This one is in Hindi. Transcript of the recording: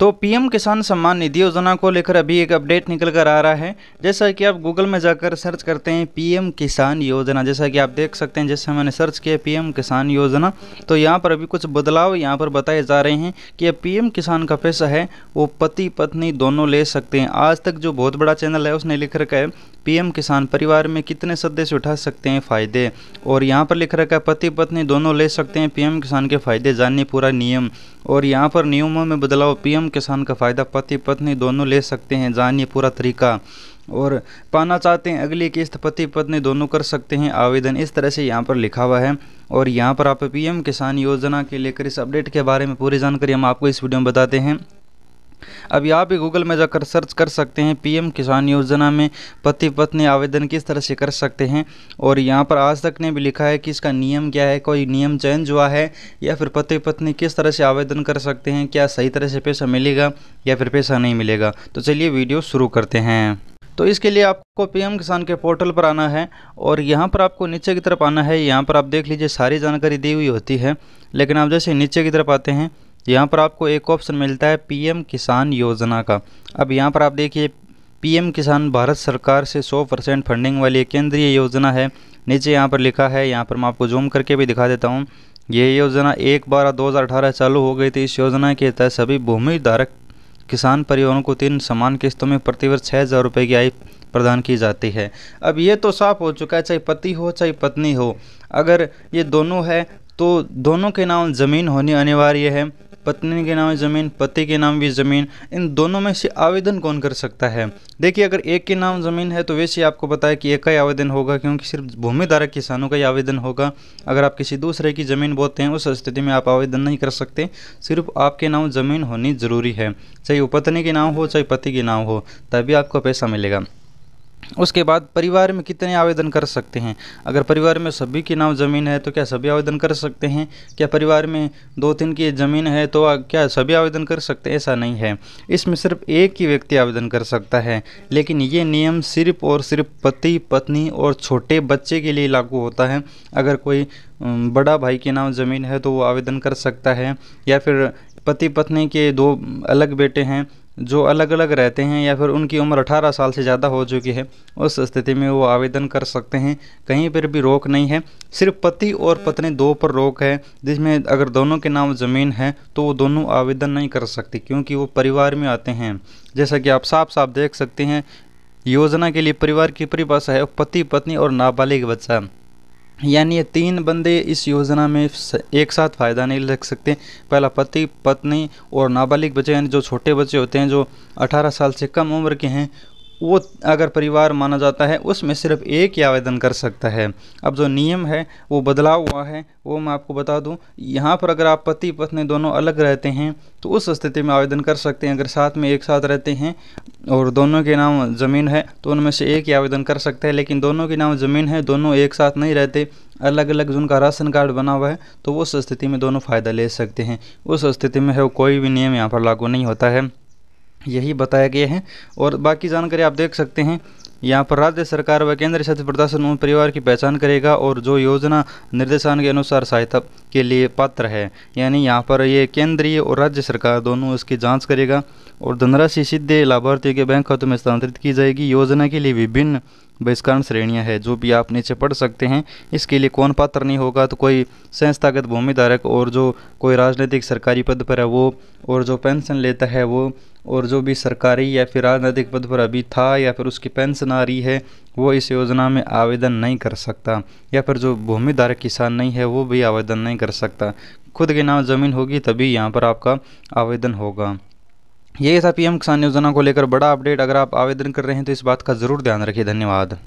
तो पीएम किसान सम्मान निधि योजना को लेकर अभी एक अपडेट निकल कर आ रहा है जैसा कि आप गूगल में जाकर सर्च करते हैं पीएम किसान योजना जैसा कि आप देख सकते हैं जैसे मैंने सर्च किया पीएम किसान योजना तो यहाँ पर अभी कुछ बदलाव यहाँ पर बताए जा रहे हैं कि अब पीएम किसान का पैसा है वो पति पत्नी दोनों ले सकते हैं आज तक जो बहुत बड़ा चैनल है उसने लिख रखा है पीएम किसान परिवार में कितने सदस्य उठा सकते हैं फ़ायदे और यहाँ पर लिख रखा है पति पत्नी दोनों ले सकते हैं पीएम किसान के फ़ायदे जानने पूरा नियम और यहाँ पर नियमों में बदलाव पीएम तमाम किसान का फ़ायदा पति पत्नी दोनों ले सकते हैं जानिए पूरा तरीका और पाना चाहते हैं अगली किस्त पति पत्नी दोनों कर सकते हैं आवेदन इस तरह से यहाँ पर लिखा हुआ है और यहाँ पर आप पीएम किसान योजना के लेकर इस अपडेट के बारे में पूरी जानकारी हम आपको इस वीडियो में बताते हैं अभी आप भी गूगल में जाकर सर्च कर सकते हैं पीएम किसान योजना में पति पत्नी आवेदन किस तरह से कर सकते हैं और यहाँ पर आज तक ने भी लिखा है कि इसका नियम क्या है कोई नियम चेंज हुआ है या फिर पति पत्नी किस तरह से आवेदन कर सकते हैं क्या सही तरह से पैसा मिलेगा या फिर पैसा नहीं मिलेगा तो चलिए वीडियो शुरू करते हैं तो इसके लिए आपको पीएम किसान के पोर्टल पर आना है और यहाँ पर आपको नीचे की तरफ आना है यहाँ पर आप देख लीजिए सारी जानकारी दी हुई होती है लेकिन आप जैसे नीचे की तरफ आते हैं यहाँ पर आपको एक ऑप्शन मिलता है पीएम किसान योजना का अब यहाँ पर आप देखिए पीएम किसान भारत सरकार से 100 परसेंट फंडिंग वाली केंद्रीय योजना है नीचे यहाँ पर लिखा है यहाँ पर मैं आपको जूम करके भी दिखा देता हूँ ये योजना एक बारह अठारह चालू हो गई थी इस योजना के तहत सभी भूमि धारक किसान परिवारों को तीन समान किस्तों में प्रतिवर्ष छः हज़ार रुपये की आय प्रदान की जाती है अब ये तो साफ हो चुका है चाहे पति हो चाहे पत्नी हो अगर ये दोनों है तो दोनों के नाम ज़मीन होनी अनिवार्य है पत्नी के नाम ज़मीन पति के नाम भी ज़मीन इन दोनों में से आवेदन कौन कर सकता है देखिए अगर एक के नाम ज़मीन है तो वैसे आपको पता है कि एक का ही आवेदन होगा क्योंकि सिर्फ भूमिधारक किसानों का ही आवेदन होगा अगर आप किसी दूसरे की ज़मीन बोते हैं उस स्थिति में आप आवेदन नहीं कर सकते सिर्फ आपके नाम ज़मीन होनी ज़रूरी है चाहे वो पत्नी के नाम हो चाहे पति के नाम हो तभी आपको पैसा मिलेगा उसके बाद परिवार में कितने आवेदन कर सकते हैं अगर परिवार में सभी के नाम ज़मीन है तो क्या सभी आवेदन कर सकते हैं क्या परिवार में दो तीन की ज़मीन है तो क्या सभी आवेदन कर सकते हैं ऐसा नहीं है इसमें सिर्फ एक ही व्यक्ति आवेदन कर सकता है लेकिन ये नियम सिर्फ और सिर्फ पति पत्नी और छोटे बच्चे के लिए लागू होता है अगर कोई बड़ा भाई के नाम ज़मीन है तो वो आवेदन कर सकता है या फिर पति पत्नी के दो अलग बेटे हैं जो अलग अलग रहते हैं या फिर उनकी उम्र 18 साल से ज़्यादा हो चुकी है उस स्थिति में वो आवेदन कर सकते हैं कहीं पर भी रोक नहीं है सिर्फ पति और पत्नी दो पर रोक है जिसमें अगर दोनों के नाम ज़मीन है तो वो दोनों आवेदन नहीं कर सकते क्योंकि वो परिवार में आते हैं जैसा कि आप साफ साफ देख सकते हैं योजना के लिए परिवार की परिभाषा है पति पत्नी और नाबालिग बच्चा यानी ये तीन बंदे इस योजना में एक साथ फ़ायदा नहीं ले सकते पहला पति पत्नी और नाबालिग बच्चे यानी जो छोटे बच्चे होते हैं जो 18 साल से कम उम्र के हैं वो अगर परिवार माना जाता है उसमें सिर्फ एक ही आवेदन कर सकता है अब जो नियम है वो बदलाव हुआ है वो मैं आपको बता दूं यहाँ पर अगर आप पति पत्नी दोनों अलग रहते हैं तो उस स्थिति में आवेदन कर सकते हैं अगर साथ में एक साथ रहते हैं और दोनों के नाम ज़मीन है तो उनमें से एक ही आवेदन कर सकते हैं लेकिन दोनों के नाम ज़मीन है दोनों एक साथ नहीं रहते अलग अलग जिनका राशन कार्ड बना हुआ है तो उस स्थिति में दोनों फ़ायदा ले सकते हैं उस स्थिति में है कोई भी नियम यहाँ पर लागू नहीं होता है यही बताया गया है और बाकी जानकारी आप देख सकते हैं यहाँ पर राज्य सरकार व केंद्र शासित प्रशासन उन परिवार की पहचान करेगा और जो योजना निर्देशान के अनुसार सहायता के लिए पात्र है यानी यहाँ पर ये केंद्रीय और राज्य सरकार दोनों इसकी जांच करेगा और धनराशि सीधे लाभार्थियों के बैंक खातों में स्थानांतरित की जाएगी योजना के लिए विभिन्न बहिष्करण श्रेणियां है जो भी आप नीचे पढ़ सकते हैं इसके लिए कौन पात्र नहीं होगा तो कोई संस्थागत भूमिधारक और जो कोई राजनीतिक सरकारी पद पर है वो और जो पेंशन लेता है वो और जो भी सरकारी या फिर राजनीतिक पद पर अभी था या फिर उसकी पेंशन आ रही है वो इस योजना में आवेदन नहीं कर सकता या फिर जो भूमिधारक किसान नहीं है वो भी आवेदन नहीं कर सकता खुद के नाम ज़मीन होगी तभी यहाँ पर आपका आवेदन होगा ये था पीएम किसान योजना को लेकर बड़ा अपडेट अगर आप आवेदन कर रहे हैं तो इस बात का ज़रूर ध्यान रखिए धन्यवाद